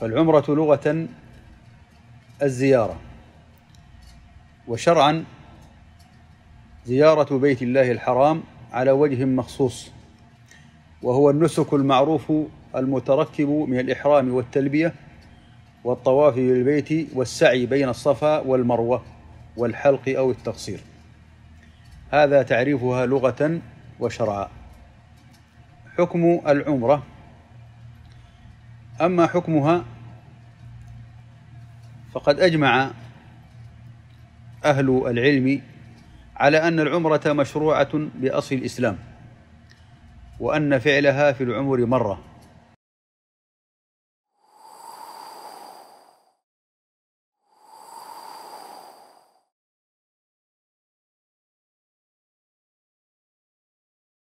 فالعمرة لغة الزيارة وشرعا زيارة بيت الله الحرام على وجه مخصوص وهو النسك المعروف المتركب من الإحرام والتلبية والطواف بالبيت والسعي بين الصفا والمروة والحلق أو التقصير هذا تعريفها لغة وشرعا حكم العمره أما حكمها فقد أجمع أهل العلم على أن العمرة مشروعة بأصل الإسلام وأن فعلها في العمر مرة